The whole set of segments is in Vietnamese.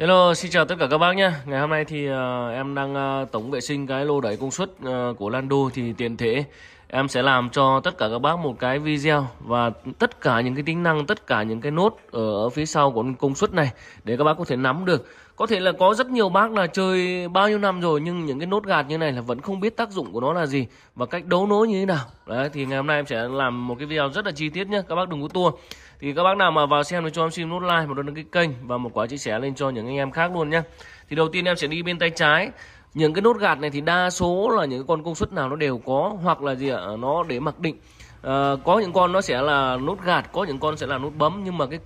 Hello, xin chào tất cả các bác nhé. Ngày hôm nay thì uh, em đang uh, tổng vệ sinh cái lô đẩy công suất uh, của Lando thì tiện thể em sẽ làm cho tất cả các bác một cái video và tất cả những cái tính năng, tất cả những cái nốt ở, ở phía sau của công suất này để các bác có thể nắm được. Có thể là có rất nhiều bác là chơi bao nhiêu năm rồi nhưng những cái nốt gạt như này là vẫn không biết tác dụng của nó là gì và cách đấu nối như thế nào. Đấy thì ngày hôm nay em sẽ làm một cái video rất là chi tiết nhé. Các bác đừng có tua thì các bác nào mà vào xem thì cho em xin nút like một đăng ký kênh và một quả chia sẻ lên cho những anh em khác luôn nhé thì đầu tiên em sẽ đi bên tay trái những cái nút gạt này thì đa số là những con công suất nào nó đều có hoặc là gì ạ à, nó để mặc định à, có những con nó sẽ là nút gạt có những con sẽ là nút bấm nhưng mà cái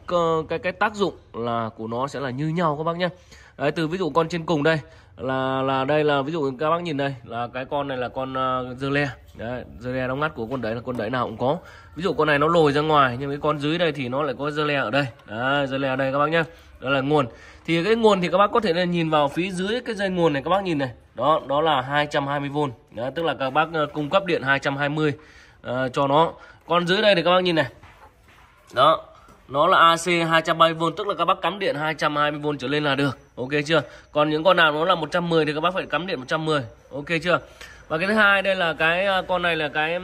cái cái tác dụng là của nó sẽ là như nhau các bác nhé Đấy, từ ví dụ con trên cùng đây là là đây là ví dụ các bác nhìn đây là cái con này là con uh, dơ le đấy, dơ le đóng ngắt của con đấy là con đấy nào cũng có ví dụ con này nó lồi ra ngoài nhưng cái con dưới đây thì nó lại có dơ le ở đây đấy, dơ le ở đây các bác nhé đó là nguồn thì cái nguồn thì các bác có thể là nhìn vào phía dưới cái dây nguồn này các bác nhìn này đó đó là 220V đó, tức là các bác ờ, cung cấp điện 220 uh, ờ, cho nó con dưới đây thì các bác nhìn này đó nó là AC 230V tức là các bác cắm điện 220V trở lên là được ok chưa còn những con nào nó là 110 thì các bác phải cắm điện 110 ok chưa và cái thứ hai đây là cái à, con này là cái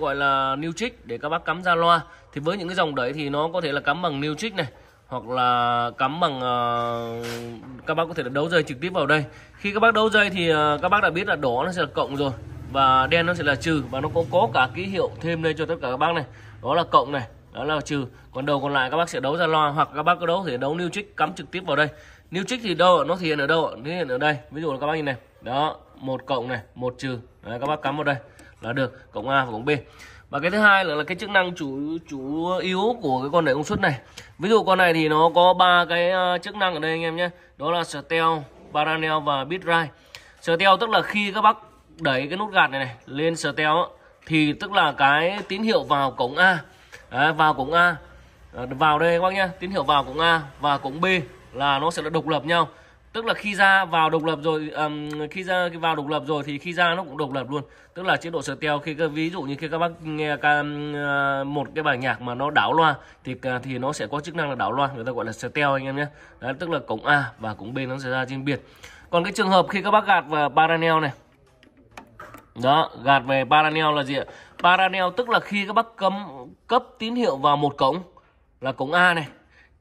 gọi là new trích để các bác cắm ra loa thì với những cái dòng đấy thì nó có thể là cắm bằng new trích này hoặc là cắm bằng uh, các bác có thể là đấu dây trực tiếp vào đây khi các bác đấu dây thì uh, các bác đã biết là đỏ nó sẽ là cộng rồi và đen nó sẽ là trừ và nó cũng có cả ký hiệu thêm lên cho tất cả các bác này đó là cộng này đó là trừ còn đầu còn lại các bác sẽ đấu ra loa hoặc các bác có đấu thì đấu new trích cắm trực tiếp vào đây nếu trích thì đâu nó thể hiện ở đâu nó hiện ở đây ví dụ là các bác nhìn này đó một cộng này một trừ Đấy, các bác cắm vào đây là được cộng a và cộng b và cái thứ hai là, là cái chức năng chủ chủ yếu của cái con đẩy công suất này ví dụ con này thì nó có ba cái à, chức năng ở đây anh em nhé đó là stel parallel và bit right stel tức là khi các bác đẩy cái nút gạt này này lên stel thì tức là cái tín hiệu vào cổng a à, vào cổng a ờ, vào đây các bác nhé tín hiệu vào cổng a và cổng b là nó sẽ là độc lập nhau tức là khi ra vào độc lập rồi um, khi ra khi vào độc lập rồi thì khi ra nó cũng độc lập luôn tức là chế độ stereo khi ví dụ như khi các bác nghe ca, ờ, một cái bài nhạc mà nó đảo loa thì thì nó sẽ có chức năng là đảo loa người ta gọi là stereo anh em nhé Đấy, tức là cổng A và cổng B nó sẽ ra riêng biệt còn cái trường hợp khi các bác gạt vào parallel này đó gạt về parallel là gì ạ parallel tức là khi các bác cấm cấp tín hiệu vào một cổng là cổng A này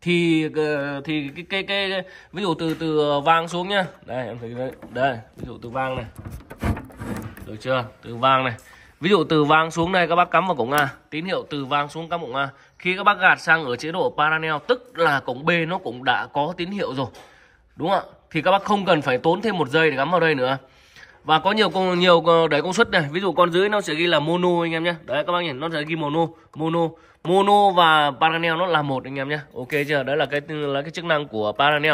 thì ờ, thì cái cái cái ví dụ từ từ vàng xuống nhá đây em thấy đây đây ví dụ từ vàng này được chưa từ vàng này ví dụ từ vàng xuống đây các bác cắm vào cổng A tín hiệu từ vàng xuống cắm cổng A khi các bác gạt sang ở chế độ parallel tức là cổng B nó cũng đã có tín hiệu rồi đúng không ạ thì các bác không cần phải tốn thêm một giây để cắm vào đây nữa và có nhiều công nhiều ờ, đẩy công suất này ví dụ con dưới nó sẽ ghi là mono anh em nhé đấy các bác nhìn nó sẽ ghi mono mono mono và parallel nó là một anh em nhé ok chưa đấy là cái là cái chức năng của parallel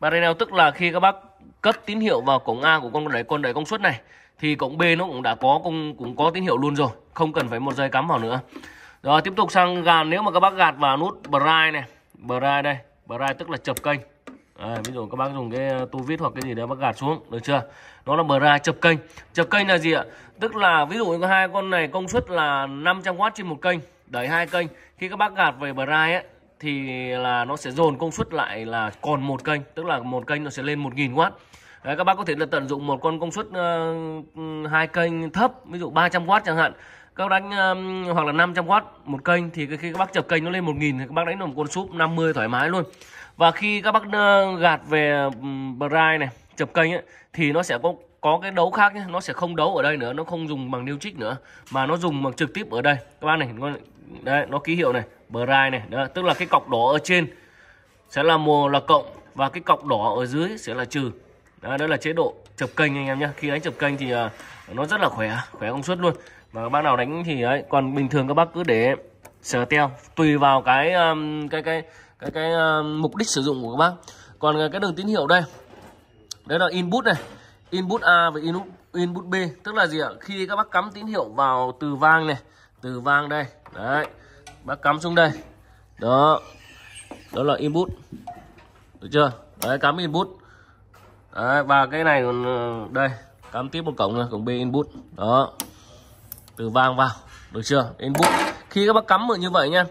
parallel tức là khi các bác cất tín hiệu vào cổng a của con đẩy con đẩy công suất này thì cổng b nó cũng đã có cũng cũng có tín hiệu luôn rồi không cần phải một dây cắm vào nữa rồi tiếp tục sang gạt nếu mà các bác gạt vào nút bright này bright đây bright tức là chập kênh à, ví dụ các bác dùng cái ờ, tu vít hoặc cái gì đấy bác gạt xuống được chưa nó là bờ ra chập kênh chập kênh là gì ạ tức là ví dụ như hai con này công suất là 500W trên một kênh đẩy hai kênh khi các bác gạt về bờ ra ấy thì là nó sẽ dồn công suất lại là còn một kênh tức là một kênh nó sẽ lên 1000W Đấy, các bác có thể là tận dụng một con công suất uh, hai kênh thấp ví dụ 300W chẳng hạn các đánh um, hoặc là 500W một kênh thì khi các bác chập kênh nó lên 1000 thì các bác đánh được một con súp 50 thoải mái luôn. Và khi các bác gạt về brai này, chập kênh ấy thì nó sẽ có có cái đấu khác nhé nó sẽ không đấu ở đây nữa nó không dùng bằng niêu trích nữa mà nó dùng bằng trực tiếp ở đây các bác này nó đấy nó ký hiệu này brai này đó tức là cái cọc đỏ ở trên sẽ là mùa là cộng và cái cọc đỏ ở dưới sẽ là trừ đó, đó là chế độ chập kênh anh em nhé khi đánh chập kênh thì uh, nó rất là khỏe khỏe công suất luôn mà các bác nào đánh thì ấy còn bình thường các bác cứ để sờ teo tùy vào cái um, cái cái cái cái uh, mục đích sử dụng của các bác còn cái đường tín hiệu đây đấy là input này input A và input input B tức là gì ạ khi các bác cắm tín hiệu vào từ vang này từ vang đây đấy bác cắm xuống đây đó đó là input được chưa đấy cắm input đấy, và cái này còn ờ, đây cắm tiếp một cổng này cổng B input đó từ vang vào được chưa đến bút khi các bác cắm được như vậy nha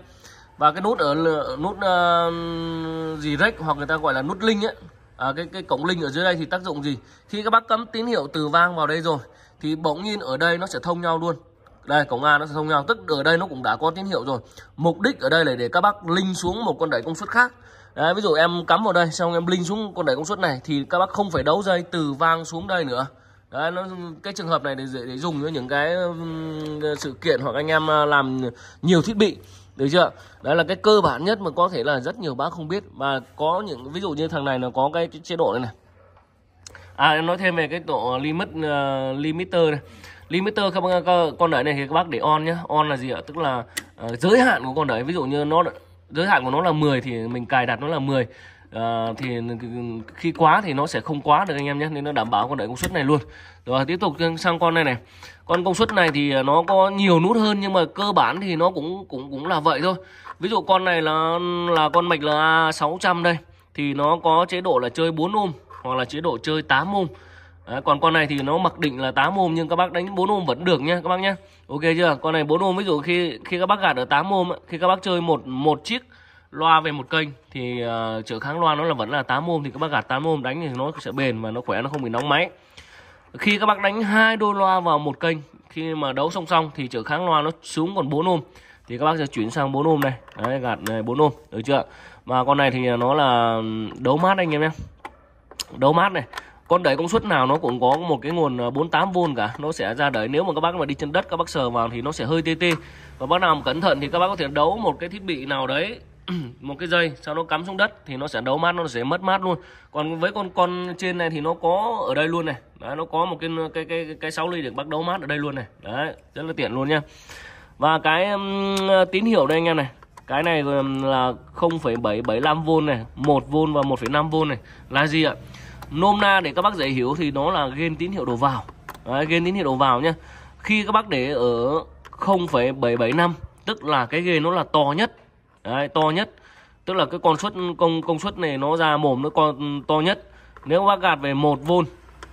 và cái nút ở nút uh, gì rách hoặc người ta gọi là nút linh ấy à, cái cái cổng linh ở dưới đây thì tác dụng gì khi các bác cắm tín hiệu từ vang vào đây rồi thì bỗng nhiên ở đây nó sẽ thông nhau luôn đây cổng A nó sẽ thông nhau tức ở đây nó cũng đã có tín hiệu rồi mục đích ở đây là để các bác linh xuống một con đẩy công suất khác Đấy, ví dụ em cắm vào đây xong em linh xuống con đẩy công suất này thì các bác không phải đấu dây từ vang xuống đây nữa Đấy, nó, cái trường hợp này để, để dùng cho những cái sự kiện hoặc anh em à, làm nhiều thiết bị được chưa đấy là cái cơ bản nhất mà có thể là rất nhiều bác không biết mà có những ví dụ như thằng này nó có cái, chế độ này này à em nói thêm về cái độ limit uh, limiter này limiter các bác con đấy này thì các bác để on nhá on là gì ạ tức là uh, giới hạn của con đấy, ví dụ như nó giới hạn của nó là 10 thì mình cài đặt nó là 10 à, thì khi quá thì nó sẽ không quá được anh em nhé nên nó đảm bảo con đẩy công suất này luôn rồi tiếp tục sang con này này con công suất này thì ờ, nó có nhiều nút hơn nhưng mà cơ bản thì nó cũng cũng cũng là vậy thôi ví dụ con này là là con mạch là 600 đây thì nó có chế độ là chơi 4 ôm hoặc là chế độ chơi 8 ôm Đấy, còn con này thì nó mặc định là 8 ôm nhưng các bác đánh 4 ôm vẫn được nhá các bác nhé Ok chưa? Con này 4 ôm ví dụ khi khi các bác gạt ở 8 ôm khi các bác chơi một một chiếc loa về một kênh thì uh, ờ, trở kháng loa nó là vẫn là 8 ohm thì các bác gạt 8 ohm đánh thì nó sẽ bền và nó khỏe nó không bị nóng máy khi các bác đánh hai đôi loa vào một kênh khi mà đấu song song thì trợ kháng loa nó xuống còn 4 ohm thì các bác sẽ chuyển sang 4 ohm này Đấy, gạt này 4 ohm được chưa mà con này thì nó là đấu mát anh em nhé đấu mát này con đẩy công suất nào nó cũng có một cái nguồn 48V ờ, cả nó sẽ ra đấy nếu mà các bác mà đi chân đất các bác sờ vào thì nó sẽ hơi tê tê và bác nào cẩn thận thì các bác có thể đấu một cái thiết bị nào đấy một cái dây sau nó cắm xuống đất thì nó sẽ đấu mát nó sẽ mất mát luôn còn với con con trên này thì nó có ở đây luôn này đấy, nó có một cái cái cái cái sáu ly để bắt đấu mát ở đây luôn này đấy rất là tiện luôn nha và cái um, tín hiệu đây anh em này cái này là 0,775V này 1V và 1,5V này là gì ạ nôm na để các bác dễ hiểu thì nó là gen tín hiệu đầu vào đấy, gen tín hiệu đầu vào nhá khi các bác để ở 0,775 tức là cái gen nó là to nhất Đấy, to nhất tức là cái con suất công công suất này nó ra mồm nó con to nhất nếu bác gạt về 1V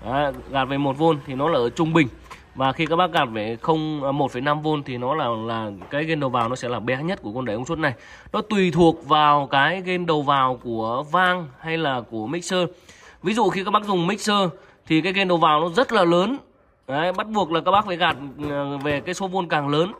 đấy, gạt về 1V thì nó là ở trung bình và khi các bác gạt về không 1,5V à, thì nó là là cái gen đầu vào nó sẽ là bé nhất của con đẩy công suất này nó tùy thuộc vào cái gen đầu vào của vang hay là của mixer ví dụ khi các bác dùng mixer thì cái gen đầu vào nó rất là lớn đấy, bắt buộc là các bác phải gạt à, về cái số vôn càng lớn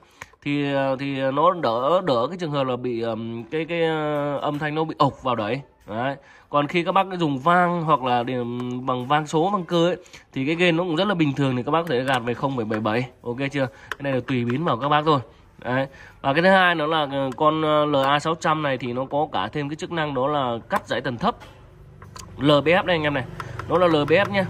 thì ờ, thì nó đỡ đỡ cái trường hợp là bị cái cái ờ, âm thanh nó bị ộc vào đấy Đấy. Còn khi các bác dùng vang hoặc là điểm bằng vang số bằng cơ ấy thì cái gain nó cũng rất là bình thường thì các bác có thể gạt về 0,77. Ok chưa? Cái này là tùy biến vào các bác thôi. Đấy. Và cái thứ hai nó là ờ, con LA600 này thì nó có cả thêm cái chức năng đó là cắt dãy tần thấp. LBF đây anh em này. Nó là LBF nhé.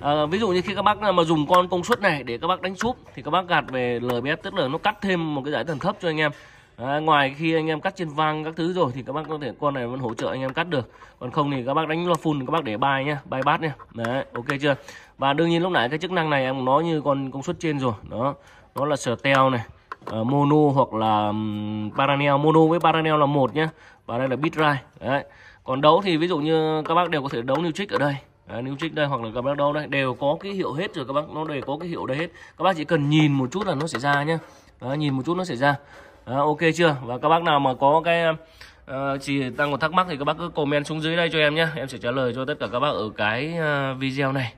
À, ví dụ như khi các bác mà dùng con công suất này để các bác đánh súp thì các bác gạt về LBS tức là nó cắt thêm một cái giải thần thấp cho anh em. À, ngoài khi anh em cắt trên vang các thứ rồi thì các bác có thể con này vẫn hỗ trợ anh em cắt được. Còn không thì các bác đánh full các bác để bài nhá, bài bát nhá. Đấy, ok chưa? Và đương nhiên lúc nãy cái chức năng này em nói như con công suất trên rồi, đó. Nó là sờ teo này, uh, mono hoặc là um, parallel, mono với parallel là một nhá. Và đây là bit right. Đấy. Còn đấu thì ví dụ như các bác đều có thể đấu new trick ở đây Đấy, níu trích đây hoặc là các bác đâu đây đều có cái hiệu hết rồi các bác nó đều có cái hiệu đây hết các bác chỉ cần nhìn một chút là nó sẽ ra nhá Đấy, nhìn một chút nó sẽ ra Đấy, ok chưa và các bác nào mà có cái uh, chỉ đang còn thắc mắc thì các bác cứ comment xuống dưới đây cho em nhé em sẽ trả lời cho tất cả các bác ở cái uh, video này